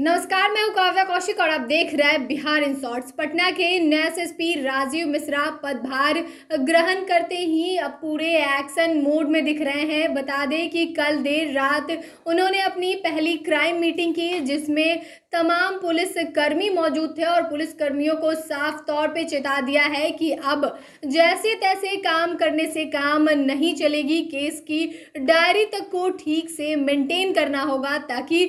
नमस्कार मैं काव्या कौशिक और आप देख रहे हैं बिहार इन शॉर्ट्स पटना के नए एस राजीव मिश्रा पदभार ग्रहण करते ही अब पूरे एक्शन मोड में दिख रहे हैं बता दें कि कल देर रात उन्होंने अपनी पहली क्राइम मीटिंग की जिसमें तमाम पुलिस कर्मी मौजूद थे और पुलिस कर्मियों को साफ तौर पे चेता दिया है कि अब जैसे तैसे काम करने से काम नहीं चलेगी केस की डायरी तक को ठीक से मेंटेन करना होगा ताकि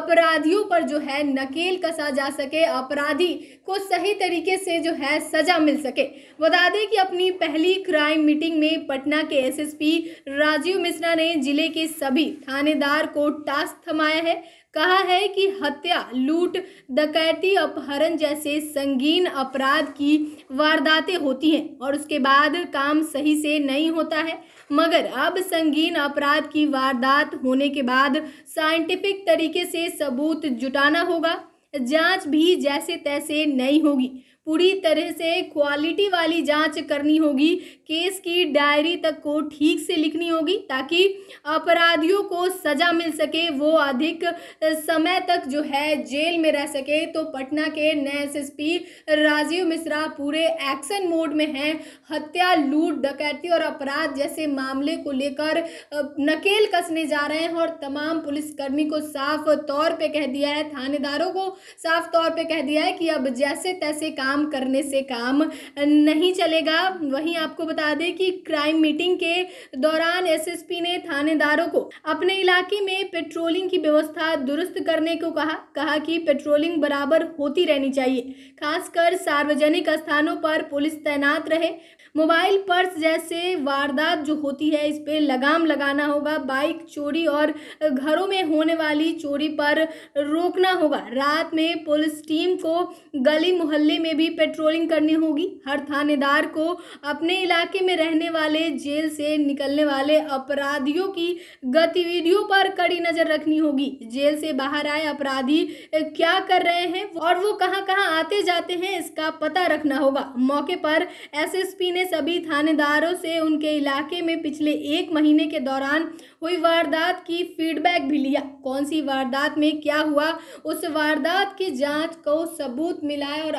अपराधियों पर जो है नकेल कसा जा सके अपराधी को सही तरीके से जो है सजा मिल सके बता दें कि अपनी पहली क्राइम मीटिंग में पटना के एसएसपी राजीव मिश्रा ने जिले के सभी थानेदार को टास्क थमाया है कहा है कि हत्या लूट डकैती अपहरण जैसे संगीन अपराध की वारदातें होती हैं और उसके बाद काम सही से नहीं होता है मगर अब संगीन अपराध की वारदात होने के बाद साइंटिफिक तरीके से सबूत जुटाना होगा जांच भी जैसे तैसे नहीं होगी पूरी तरह से क्वालिटी वाली जांच करनी होगी केस की डायरी तक को ठीक से लिखनी होगी ताकि अपराधियों को सज़ा मिल सके वो अधिक समय तक जो है जेल में रह सके तो पटना के नए एसएसपी राजीव मिश्रा पूरे एक्शन मोड में हैं हत्या लूट डकैती और अपराध जैसे मामले को लेकर नकेल कसने जा रहे हैं और तमाम पुलिसकर्मी को साफ तौर पे कह दिया है थानेदारों को साफ तौर पे कह दिया है कि अब जैसे तैसे काम करने से काम नहीं चलेगा वहीं आपको बता दें कि क्राइम मीटिंग के दौरान एस ने थाने थानेदारों को अपने इलाके में पेट्रोलिंग की व्यवस्था दुरुस्त करने को कहा कहा कि पेट्रोलिंग बराबर होती रहनी चाहिए खासकर सार्वजनिक स्थानों पर पुलिस तैनात रहे मोबाइल पर्स जैसे वारदात जो होती है इस पर लगाम लगाना होगा बाइक चोरी और घरों में होने वाली चोरी पर रोकना होगा रात में पुलिस टीम को गली मोहल्ले में भी पेट्रोलिंग करनी होगी हर थानेदार को अपने इलाके में रहने वाले जेल से निकलने वाले अपराधियों की गतिविधियों पर कड़ी नजर रखनी होगी जेल से बाहर आए अपराधी क्या कर रहे हैं और वो कहां कहां आते जाते हैं इसका पता रखना होगा मौके पर एसएसपी ने सभी थानेदारों से उनके इलाके में पिछले एक महीने के दौरान हुई वारदात की फीडबैक भी लिया कौन सी वारदात में क्या हुआ उस वारदात की जाँच को सबूत मिलाए और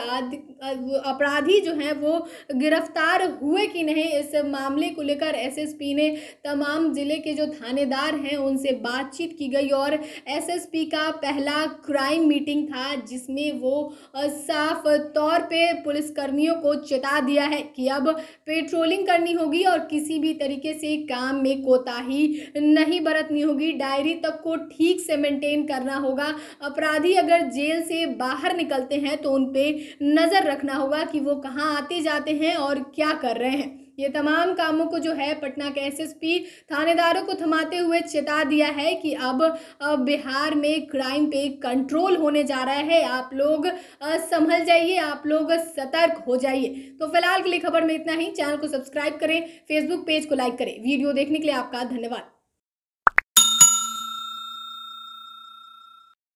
अपराधी जो हैं वो गिरफ्तार हुए कि नहीं इस मामले को लेकर एसएसपी ने तमाम ज़िले के जो थानेदार हैं उनसे बातचीत की गई और एसएसपी का पहला क्राइम मीटिंग था जिसमें वो साफ तौर पे पुलिसकर्मियों को चेता दिया है कि अब पेट्रोलिंग करनी होगी और किसी भी तरीके से काम में कोताही नहीं बरतनी होगी डायरी तक को ठीक से मेंटेन करना होगा अपराधी अगर जेल से बाहर निकलते हैं तो उन पर नज़र रखना होगा कि वो कहाँ आते जाते हैं और क्या कर रहे हैं ये तमाम कामों को जो है पटना के एसएसपी थानेदारों को थमाते हुए चेता दिया है कि अब बिहार में क्राइम पे कंट्रोल होने जा रहा है आप लोग संभल जाइए आप लोग सतर्क हो जाइए तो फिलहाल के लिए खबर में इतना ही चैनल को सब्सक्राइब करें फेसबुक पेज को लाइक करें वीडियो देखने के लिए आपका धन्यवाद